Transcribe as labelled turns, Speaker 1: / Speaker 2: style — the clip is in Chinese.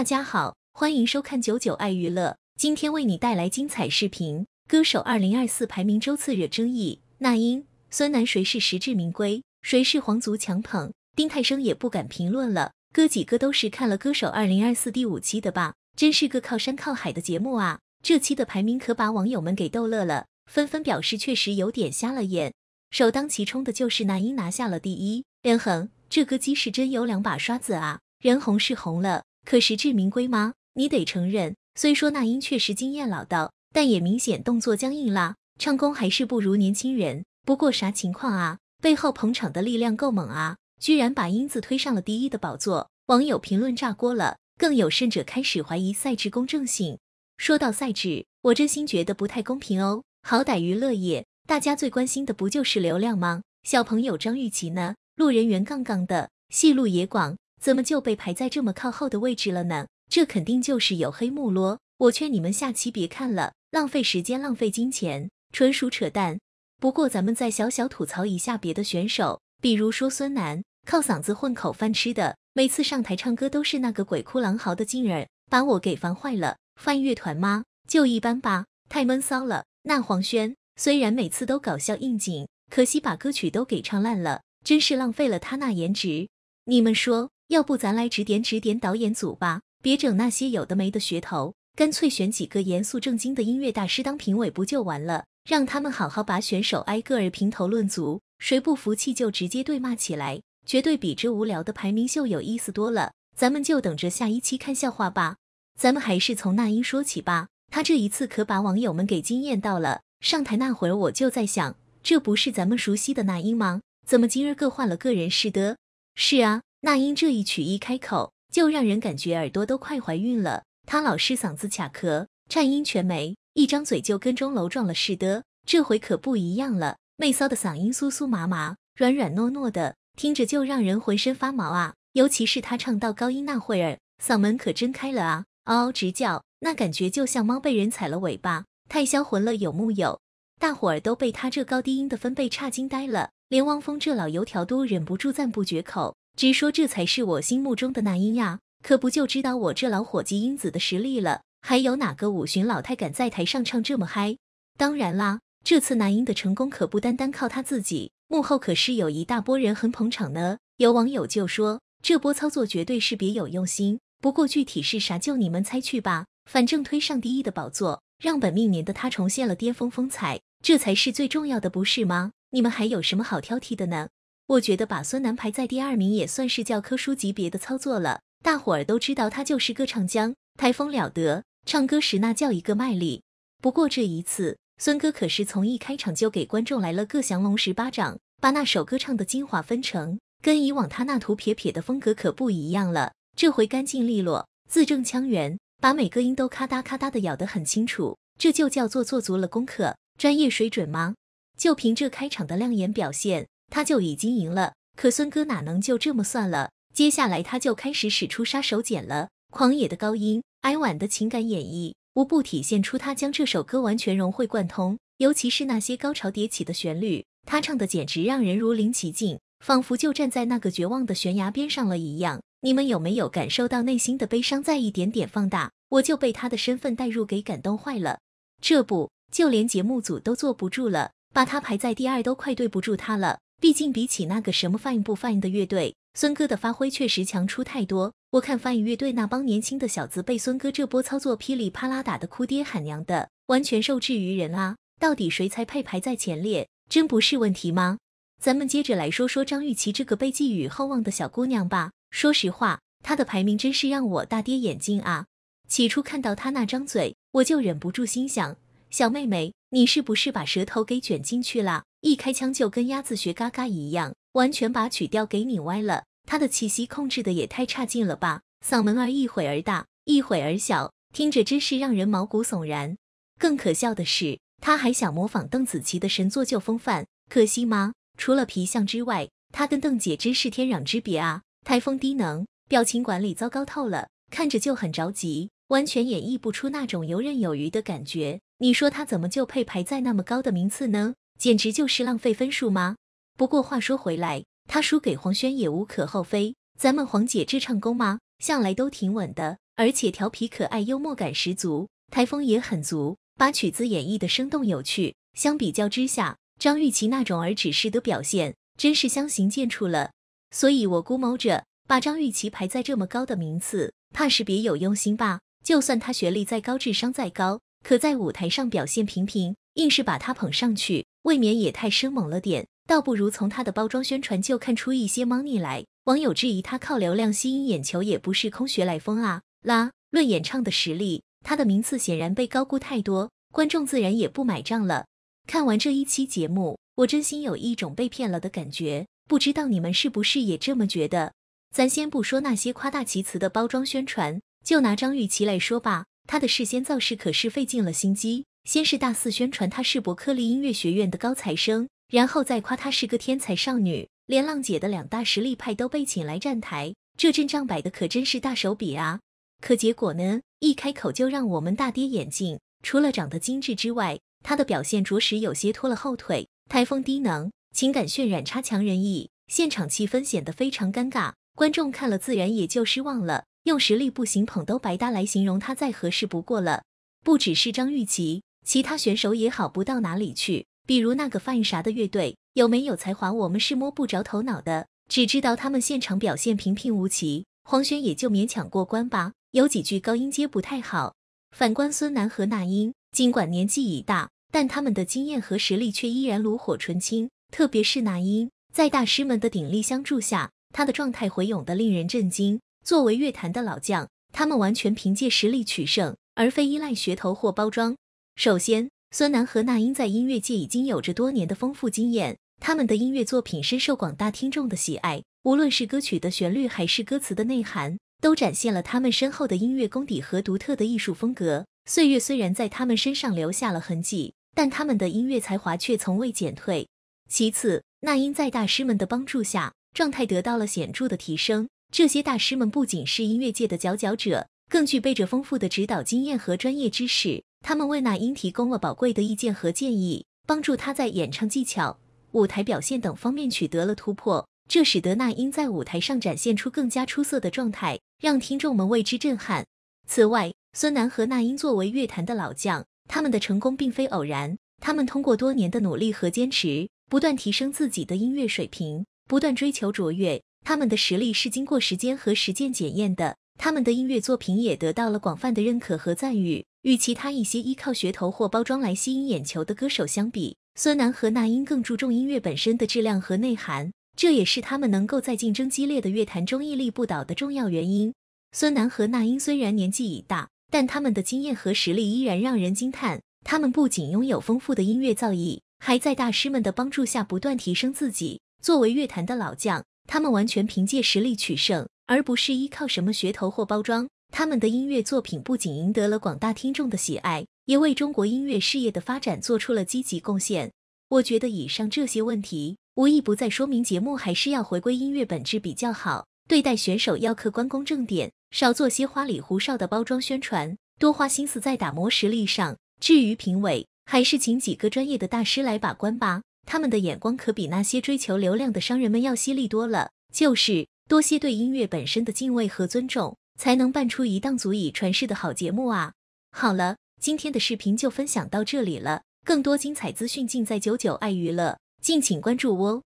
Speaker 1: 大家好，欢迎收看九九爱娱乐。今天为你带来精彩视频。歌手二零二四排名周次惹争议，那英、孙楠谁是实至名归，谁是皇族强捧？丁太升也不敢评论了。哥几个都是看了《歌手二零二四》第五期的吧？真是个靠山靠海的节目啊！这期的排名可把网友们给逗乐了，纷纷表示确实有点瞎了眼。首当其冲的就是那英拿下了第一，任恒这歌姬是真有两把刷子啊！人红是红了。可实至名归吗？你得承认，虽说那英确实经验老道，但也明显动作僵硬啦，唱功还是不如年轻人。不过啥情况啊？背后捧场的力量够猛啊，居然把英子推上了第一的宝座。网友评论炸锅了，更有甚者开始怀疑赛制公正性。说到赛制，我真心觉得不太公平哦。好歹娱乐业，大家最关心的不就是流量吗？小朋友张雨绮呢？路人缘杠杠的，戏路也广。怎么就被排在这么靠后的位置了呢？这肯定就是有黑幕咯！我劝你们下期别看了，浪费时间，浪费金钱，纯属扯淡。不过咱们再小小吐槽一下别的选手，比如说孙楠，靠嗓子混口饭吃的，每次上台唱歌都是那个鬼哭狼嚎的劲儿，把我给烦坏了。范乐团吗？就一般吧，太闷骚了。那黄轩，虽然每次都搞笑应景，可惜把歌曲都给唱烂了，真是浪费了他那颜值。你们说？要不咱来指点指点导演组吧，别整那些有的没的噱头，干脆选几个严肃正经的音乐大师当评委不就完了？让他们好好把选手挨个儿评头论足，谁不服气就直接对骂起来，绝对比这无聊的排名秀有意思多了。咱们就等着下一期看笑话吧。咱们还是从那英说起吧，他这一次可把网友们给惊艳到了。上台那会儿我就在想，这不是咱们熟悉的那英吗？怎么今儿个换了个人似的？是啊。那英这一曲一开口，就让人感觉耳朵都快怀孕了。她老是嗓子卡壳，颤音全没，一张嘴就跟钟楼撞了似的。这回可不一样了，媚骚的嗓音酥酥麻麻，软软糯糯的，听着就让人浑身发毛啊！尤其是她唱到高音那会儿，嗓门可真开了啊，嗷嗷直叫，那感觉就像猫被人踩了尾巴，太销魂了，有木有？大伙儿都被她这高低音的分贝差惊呆了，连汪峰这老油条都忍不住赞不绝口。直说这才是我心目中的那英呀，可不就知道我这老伙计英子的实力了？还有哪个五旬老太敢在台上唱这么嗨？当然啦，这次那英的成功可不单单靠她自己，幕后可是有一大波人很捧场呢。有网友就说这波操作绝对是别有用心，不过具体是啥就你们猜去吧。反正推上第一的宝座，让本命年的她重现了巅峰风采，这才是最重要的，不是吗？你们还有什么好挑剔的呢？我觉得把孙楠排在第二名也算是教科书级别的操作了。大伙儿都知道他就是歌唱家，台风了得，唱歌时那叫一个卖力。不过这一次，孙哥可是从一开场就给观众来了个降龙十八掌，把那首歌唱的精华分成，跟以往他那土撇撇的风格可不一样了。这回干净利落，字正腔圆，把每个音都咔嗒咔嗒的咬得很清楚。这就叫做做足了功课，专业水准吗？就凭这开场的亮眼表现！他就已经赢了，可孙哥哪能就这么算了？接下来他就开始使出杀手锏了，狂野的高音，哀婉的情感演绎，无不体现出他将这首歌完全融会贯通。尤其是那些高潮迭起的旋律，他唱的简直让人如临其境，仿佛就站在那个绝望的悬崖边上了一样。你们有没有感受到内心的悲伤在一点点放大？我就被他的身份代入给感动坏了。这不，就连节目组都坐不住了，把他排在第二都快对不住他了。毕竟比起那个什么 Fine 不 Fine 的乐队，孙哥的发挥确实强出太多。我看 Fine 队队那帮年轻的小子，被孙哥这波操作噼里啪啦打的哭爹喊娘的，完全受制于人啊！到底谁才配排在前列，真不是问题吗？咱们接着来说说张雨绮这个被寄予厚望的小姑娘吧。说实话，她的排名真是让我大跌眼镜啊！起初看到她那张嘴，我就忍不住心想：小妹妹，你是不是把舌头给卷进去了？一开枪就跟鸭子学嘎嘎一样，完全把曲调给拧歪了。他的气息控制的也太差劲了吧！嗓门儿一会儿大，一会儿小，听着真是让人毛骨悚然。更可笑的是，他还想模仿邓紫棋的神作旧风范，可惜吗？除了皮相之外，他跟邓姐真是天壤之别啊！台风低能，表情管理糟糕透了，看着就很着急，完全演绎不出那种游刃有余的感觉。你说他怎么就配排在那么高的名次呢？简直就是浪费分数吗？不过话说回来，他输给黄轩也无可厚非。咱们黄姐这唱功嘛，向来都挺稳的，而且调皮可爱，幽默感十足，台风也很足，把曲子演绎的生动有趣。相比较之下，张玉琪那种儿指示的表现真是相形见绌了。所以，我估摸着把张玉琪排在这么高的名次，怕是别有用心吧？就算她学历再高，智商再高，可在舞台上表现平平，硬是把她捧上去。未免也太生猛了点，倒不如从他的包装宣传就看出一些猫腻来。网友质疑他靠流量吸引眼球，也不是空穴来风啊！啦，论演唱的实力，他的名次显然被高估太多，观众自然也不买账了。看完这一期节目，我真心有一种被骗了的感觉，不知道你们是不是也这么觉得？咱先不说那些夸大其词的包装宣传，就拿张雨绮来说吧，她的事先造势可是费尽了心机。先是大肆宣传她是伯克利音乐学院的高材生，然后再夸她是个天才少女，连浪姐的两大实力派都被请来站台，这阵仗摆的可真是大手笔啊！可结果呢？一开口就让我们大跌眼镜。除了长得精致之外，她的表现着实有些拖了后腿，台风低能，情感渲染差强人意，现场气氛显得非常尴尬，观众看了自然也就失望了。用实力不行，捧都白搭来形容她再合适不过了。不只是张雨绮。其他选手也好不到哪里去，比如那个犯傻的乐队，有没有才华，我们是摸不着头脑的。只知道他们现场表现平平无奇，黄轩也就勉强过关吧，有几句高音阶不太好。反观孙楠和那英，尽管年纪已大，但他们的经验和实力却依然炉火纯青。特别是那英，在大师们的鼎力相助下，他的状态回勇得令人震惊。作为乐坛的老将，他们完全凭借实力取胜，而非依赖噱头或包装。首先，孙楠和那英在音乐界已经有着多年的丰富经验，他们的音乐作品深受广大听众的喜爱。无论是歌曲的旋律，还是歌词的内涵，都展现了他们深厚的音乐功底和独特的艺术风格。岁月虽然在他们身上留下了痕迹，但他们的音乐才华却从未减退。其次，那英在大师们的帮助下，状态得到了显著的提升。这些大师们不仅是音乐界的佼佼者。更具备着丰富的指导经验和专业知识，他们为那英提供了宝贵的意见和建议，帮助他在演唱技巧、舞台表现等方面取得了突破，这使得那英在舞台上展现出更加出色的状态，让听众们为之震撼。此外，孙楠和那英作为乐坛的老将，他们的成功并非偶然，他们通过多年的努力和坚持，不断提升自己的音乐水平，不断追求卓越，他们的实力是经过时间和实践检验的。他们的音乐作品也得到了广泛的认可和赞誉。与其他一些依靠噱头或包装来吸引眼球的歌手相比，孙楠和那英更注重音乐本身的质量和内涵，这也是他们能够在竞争激烈的乐坛中屹立不倒的重要原因。孙楠和那英虽然年纪已大，但他们的经验和实力依然让人惊叹。他们不仅拥有丰富的音乐造诣，还在大师们的帮助下不断提升自己。作为乐坛的老将，他们完全凭借实力取胜。而不是依靠什么噱头或包装，他们的音乐作品不仅赢得了广大听众的喜爱，也为中国音乐事业的发展做出了积极贡献。我觉得以上这些问题，无一不在说明节目还是要回归音乐本质比较好。对待选手要客观公正点，少做些花里胡哨的包装宣传，多花心思在打磨实力上。至于评委，还是请几个专业的大师来把关吧，他们的眼光可比那些追求流量的商人们要犀利多了。就是。多些对音乐本身的敬畏和尊重，才能办出一档足以传世的好节目啊！好了，今天的视频就分享到这里了，更多精彩资讯尽在九九爱娱乐，敬请关注哦。